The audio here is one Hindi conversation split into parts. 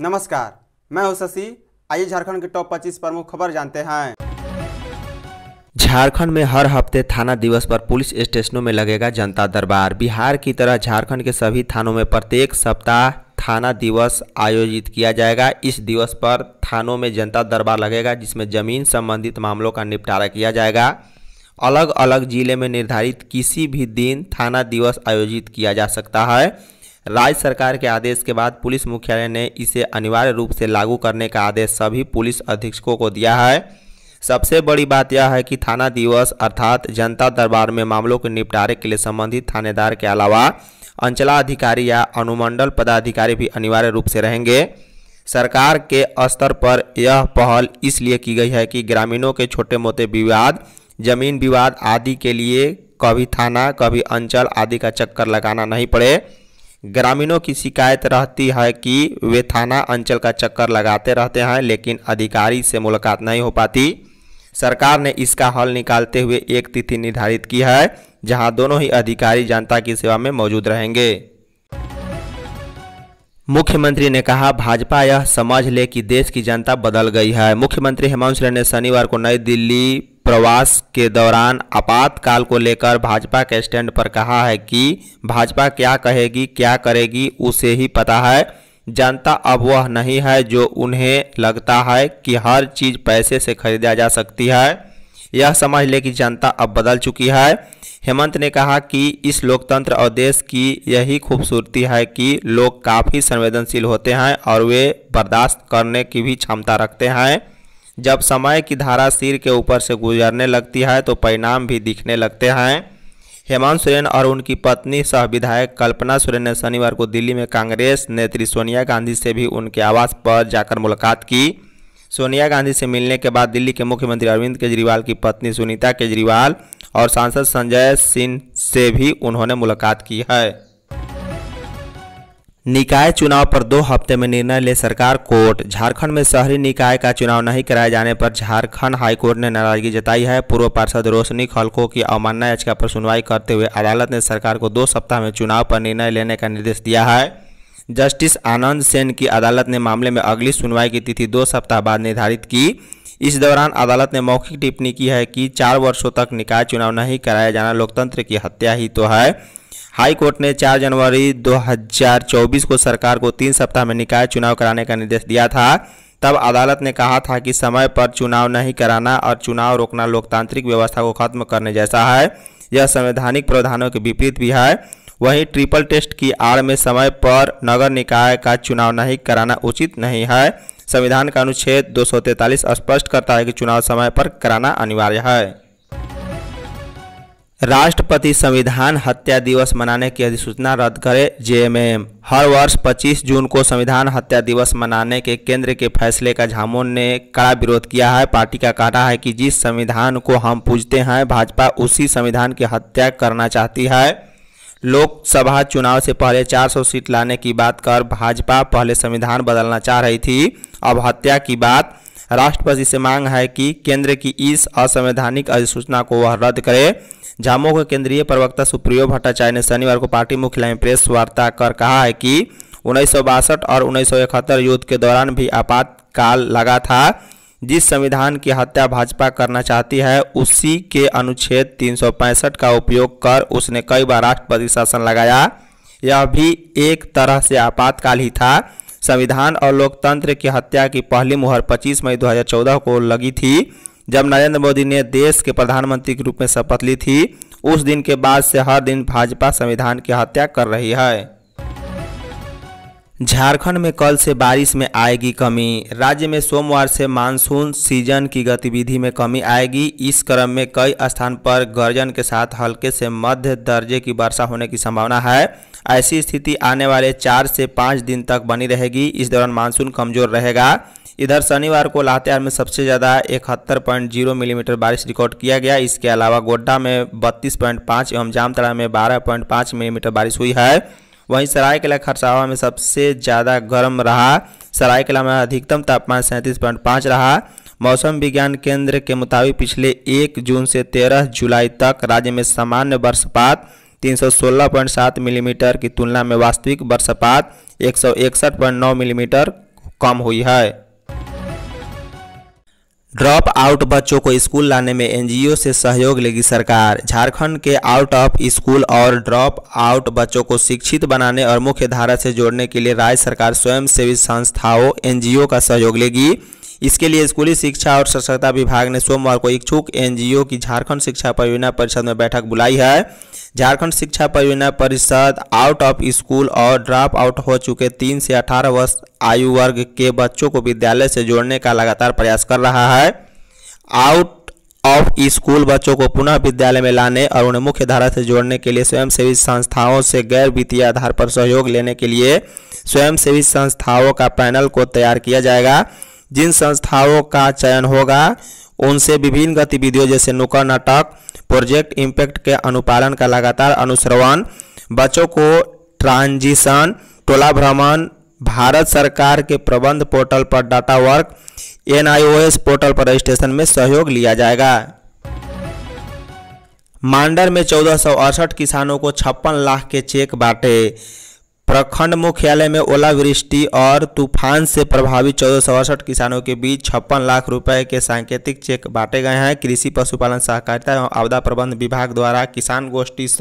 नमस्कार मैं हूं शशि आइए झारखंड के टॉप 25 प्रमुख खबर जानते हैं झारखंड में हर हफ्ते थाना दिवस पर पुलिस स्टेशनों में लगेगा जनता दरबार बिहार की तरह झारखंड के सभी थानों में प्रत्येक सप्ताह थाना दिवस आयोजित किया जाएगा इस दिवस पर थानों में जनता दरबार लगेगा जिसमें जमीन संबंधित मामलों का निपटारा किया जाएगा अलग अलग जिले में निर्धारित किसी भी दिन थाना दिवस आयोजित किया जा सकता है राज्य सरकार के आदेश के बाद पुलिस मुख्यालय ने इसे अनिवार्य रूप से लागू करने का आदेश सभी पुलिस अधीक्षकों को दिया है सबसे बड़ी बात यह है कि थाना दिवस अर्थात जनता दरबार में मामलों के निपटारे के लिए संबंधित थानेदार के अलावा अंचलाधिकारी या अनुमंडल पदाधिकारी भी अनिवार्य रूप से रहेंगे सरकार के स्तर पर यह पहल इसलिए की गई है कि ग्रामीणों के छोटे मोटे विवाद जमीन विवाद आदि के लिए कभी थाना कभी अंचल आदि का चक्कर लगाना नहीं पड़े ग्रामीणों की शिकायत रहती है कि वे थाना अंचल का चक्कर लगाते रहते हैं लेकिन अधिकारी से मुलाकात नहीं हो पाती सरकार ने इसका हल निकालते हुए एक तिथि निर्धारित की है जहां दोनों ही अधिकारी जनता की सेवा में मौजूद रहेंगे मुख्यमंत्री ने कहा भाजपा यह समझ ले कि देश की जनता बदल गई है मुख्यमंत्री हेमंत सोरेन ने शनिवार को नई दिल्ली प्रवास के दौरान आपातकाल को लेकर भाजपा के स्टैंड पर कहा है कि भाजपा क्या कहेगी क्या करेगी उसे ही पता है जनता अब वह नहीं है जो उन्हें लगता है कि हर चीज़ पैसे से खरीदा जा सकती है यह समझ ले कि जनता अब बदल चुकी है हेमंत ने कहा कि इस लोकतंत्र और देश की यही खूबसूरती है कि लोग काफ़ी संवेदनशील होते हैं और वे बर्दाश्त करने की भी क्षमता रखते हैं जब समय की धारा सिर के ऊपर से गुजरने लगती है तो परिणाम भी दिखने लगते हैं हेमंत सोरेन और उनकी पत्नी सह विधायक कल्पना सोरेन ने शनिवार को दिल्ली में कांग्रेस नेत्री सोनिया गांधी से भी उनके आवास पर जाकर मुलाकात की सोनिया गांधी से मिलने के बाद दिल्ली के मुख्यमंत्री अरविंद केजरीवाल की पत्नी सुनीता केजरीवाल और सांसद संजय सिंह से भी उन्होंने मुलाकात की है निकाय चुनाव पर दो हफ्ते में निर्णय ले सरकार कोर्ट झारखंड में शहरी निकाय का चुनाव नहीं कराए जाने पर झारखंड हाईकोर्ट ने नाराजगी जताई है पूर्व पार्षद रोशनी खलको की अवमानना याचिका पर सुनवाई करते हुए अदालत ने सरकार को दो सप्ताह में चुनाव पर निर्णय लेने का निर्देश दिया है जस्टिस आनंद सेन की अदालत ने मामले में अगली सुनवाई की तिथि दो सप्ताह बाद निर्धारित की इस दौरान अदालत ने मौखिक टिप्पणी की है कि चार वर्षों तक निकाय चुनाव नहीं कराया जाना लोकतंत्र की हत्या ही तो है हाई कोर्ट ने 4 जनवरी 2024 को सरकार को तीन सप्ताह में निकाय चुनाव कराने का निर्देश दिया था तब अदालत ने कहा था कि समय पर चुनाव नहीं कराना और चुनाव रोकना लोकतांत्रिक व्यवस्था को खत्म करने जैसा है यह संवैधानिक प्रावधानों के विपरीत भी है वहीं ट्रिपल टेस्ट की आड़ में समय पर नगर निकाय का चुनाव नहीं कराना उचित नहीं है संविधान का अनुच्छेद दो स्पष्ट करता है कि चुनाव समय पर कराना अनिवार्य है राष्ट्रपति संविधान हत्या दिवस मनाने की अधिसूचना रद्द करे जेएमएम हर वर्ष 25 जून को संविधान हत्या दिवस मनाने के केंद्र के फैसले का झामुन ने कड़ा विरोध किया है पार्टी का कहना है कि जिस संविधान को हम पूजते हैं भाजपा उसी संविधान की हत्या करना चाहती है लोकसभा चुनाव से पहले 400 सीट लाने की बात कर भाजपा पहले संविधान बदलना चाह रही थी अब हत्या की बात राष्ट्रपति से मांग है कि केंद्र की इस असंवैधानिक अधिसूचना को वह रद्द करे झामो के केंद्रीय प्रवक्ता सुप्रियो भट्टाचार्य ने शनिवार को पार्टी मुख्यालय में प्रेस वार्ता कर कहा है कि उन्नीस और उन्नीस युद्ध के दौरान भी आपातकाल लगा था जिस संविधान की हत्या भाजपा करना चाहती है उसी के अनुच्छेद तीन का उपयोग कर उसने कई बार राष्ट्रपति शासन लगाया यह भी एक तरह से आपातकाल ही था संविधान और लोकतंत्र की हत्या की पहली मुहर 25 मई 2014 को लगी थी जब नरेंद्र मोदी ने देश के प्रधानमंत्री के रूप में शपथ ली थी उस दिन के बाद से हर दिन भाजपा संविधान की हत्या कर रही है झारखंड में कल से बारिश में आएगी कमी राज्य में सोमवार से मानसून सीजन की गतिविधि में कमी आएगी इस क्रम में कई स्थान पर गर्जन के साथ हल्के से मध्य दर्जे की वर्षा होने की संभावना है ऐसी स्थिति आने वाले चार से पाँच दिन तक बनी रहेगी इस दौरान मानसून कमजोर रहेगा इधर शनिवार को लातेहार में सबसे ज़्यादा इकहत्तर पॉइंट जीरो मिलीमीटर बारिश रिकॉर्ड किया गया इसके अलावा गोड्डा में बत्तीस पॉइंट पाँच एवं जामतड़ा में बारह पॉइंट पाँच मिलीमीटर बारिश हुई है वहीं सरायकला खरसावा में सबसे ज़्यादा गर्म रहा सरायकला में अधिकतम तापमान सैंतीस पॉइंट पाँच रहा मौसम विज्ञान केंद्र के मुताबिक पिछले एक जून से तेरह जुलाई तक राज्य में सामान्य वर्षपात 316.7 मिलीमीटर की तुलना में वास्तविक वर्षपात नौ मिलीमीटर कम हुई है ड्रॉप आउट बच्चों को स्कूल लाने में एनजीओ से सहयोग लेगी सरकार झारखंड के आउट ऑफ स्कूल और ड्रॉप आउट बच्चों को शिक्षित बनाने और मुख्य धारा से जोड़ने के लिए राज्य सरकार स्वयंसेवी संस्थाओं एनजीओ का सहयोग लेगी इसके लिए स्कूली शिक्षा और सशक्ता विभाग ने सोमवार को इच्छुक एनजीओ की झारखंड शिक्षा परियोजना परिषद में बैठक बुलाई है झारखंड शिक्षा परियोजना परिषद आउट ऑफ स्कूल और ड्रॉप आउट हो चुके तीन से अठारह वर्ष आयु वर्ग के बच्चों को विद्यालय से जोड़ने का लगातार प्रयास कर रहा है आउट ऑफ स्कूल बच्चों को पुनः विद्यालय में लाने और उन्हें मुख्य धारा से जोड़ने के लिए स्वयंसेवी संस्थाओं से गैर वित्तीय आधार पर सहयोग लेने के लिए स्वयंसेवी संस्थाओं का पैनल को तैयार किया जाएगा जिन संस्थाओं का चयन होगा उनसे विभिन्न गतिविधियों जैसे नुक्कड़ नाटक प्रोजेक्ट इम्पैक्ट के अनुपालन का लगातार अनुश्रवण बच्चों को ट्रांजिशन टोला भ्रमण भारत सरकार के प्रबंध पोर्टल पर डाटा वर्क एन पोर्टल पर रजिस्ट्रेशन में सहयोग लिया जाएगा मांडर में चौदह किसानों को छप्पन लाख के चेक बांटे प्रखंड मुख्यालय में ओलावृष्टि और तूफान से प्रभावित चौदह किसानों के बीच छप्पन लाख रुपए के सांकेतिक चेक बांटे गए हैं कृषि पशुपालन सहकारिता एवं आपदा प्रबंध विभाग द्वारा किसान गोष्ठी स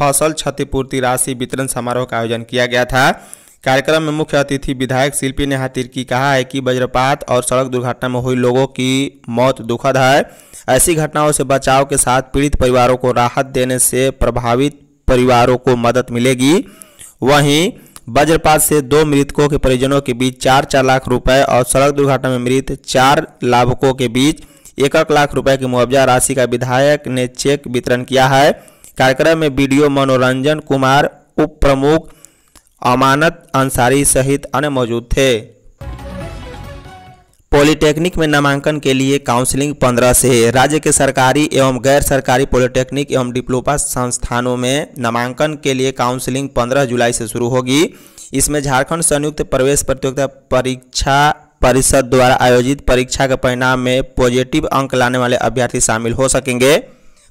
फसल क्षतिपूर्ति राशि वितरण समारोह का आयोजन किया गया था कार्यक्रम में मुख्य अतिथि विधायक शिल्पी नेहा तिर्की कहा है कि वज्रपात और सड़क दुर्घटना में हुई लोगों की मौत दुखद है ऐसी घटनाओं से बचाव के साथ पीड़ित परिवारों को राहत देने से प्रभावित परिवारों को मदद मिलेगी वहीं वज्रपात से दो मृतकों के परिजनों के बीच चार चार लाख रुपए और सड़क दुर्घटना में मृत चार लाभुकों के बीच एक लाख रुपए की मुआवजा राशि का विधायक ने चेक वितरण किया है कार्यक्रम में वीडियो मनोरंजन कुमार उप प्रमुख अमानत अंसारी सहित अन्य मौजूद थे पॉलिटेक्निक में नामांकन के लिए काउंसलिंग पंद्रह से राज्य के सरकारी एवं गैर सरकारी पॉलिटेक्निक एवं डिप्लोमा संस्थानों में नामांकन के लिए काउंसलिंग पंद्रह जुलाई से शुरू होगी इसमें झारखंड संयुक्त प्रवेश प्रतियोगिता परीक्षा परिषद द्वारा आयोजित परीक्षा के परिणाम में पॉजिटिव अंक लाने वाले अभ्यर्थी शामिल हो सकेंगे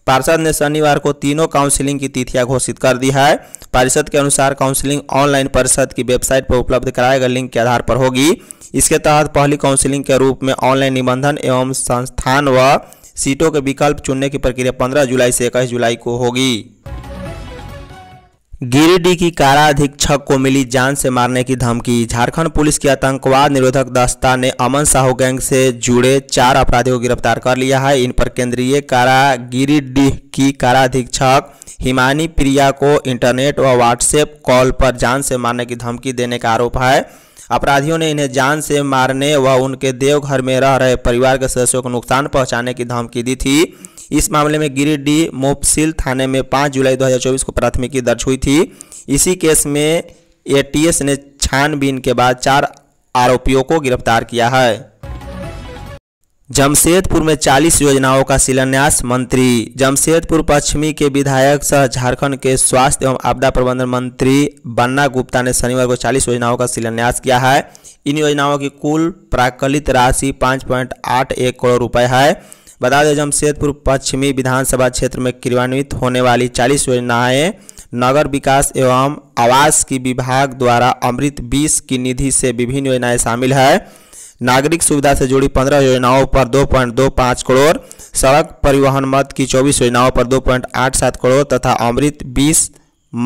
पार्षद ने शनिवार को तीनों काउंसिलिंग की तिथियां घोषित कर दी है परिषद के अनुसार काउंसिलिंग ऑनलाइन परिषद की वेबसाइट पर उपलब्ध कराए गए लिंक के आधार पर होगी इसके तहत पहली काउंसिलिंग के रूप में ऑनलाइन निबंधन एवं संस्थान व सीटों के विकल्प चुनने की प्रक्रिया पंद्रह जुलाई से इक्कीस जुलाई को होगी गिरिडीह की कारा अधीक्षक को मिली जान से मारने की धमकी झारखंड पुलिस की आतंकवाद निरोधक दस्ता ने अमन साहू गैंग से जुड़े चार अपराधियों को गिरफ्तार कर लिया है इन पर केंद्रीय कारा गिरिडीह की कारा अधीक्षक हिमानी प्रिया को इंटरनेट व व्हाट्सएप कॉल पर जान से मारने की धमकी देने का आरोप है अपराधियों ने इन्हें जान से मारने व उनके देवघर में रह रहे परिवार के सदस्यों को नुकसान पहुंचाने की धमकी दी थी इस मामले में गिरिडीह मोपसिल थाने में पाँच जुलाई दो को प्राथमिकी दर्ज हुई थी इसी केस में ए ने छानबीन के बाद चार आरोपियों को गिरफ्तार किया है जमशेदपुर में 40 योजनाओं का शिलान्यास मंत्री जमशेदपुर पश्चिमी के विधायक सह झारखंड के स्वास्थ्य एवं आपदा प्रबंधन मंत्री बन्ना गुप्ता ने शनिवार को 40 योजनाओं का शिलान्यास किया है इन योजनाओं की कुल प्राकलित राशि 5.81 करोड़ रुपए है बता दें जमशेदपुर पश्चिमी विधानसभा क्षेत्र में क्रियान्वित होने वाली चालीस योजनाएँ नगर विकास एवं आवास की विभाग द्वारा अमृत बीस की निधि से विभिन्न योजनाएँ शामिल है नागरिक सुविधा से जुड़ी पंद्रह योजनाओं पर दो पॉइंट दो पाँच करोड़ सड़क परिवहन मद की चौबीस योजनाओं पर दो पॉइंट आठ सात करोड़ तथा अमृत बीस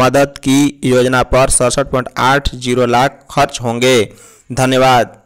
मदद की योजना पर सड़सठ पॉइंट आठ जीरो लाख खर्च होंगे धन्यवाद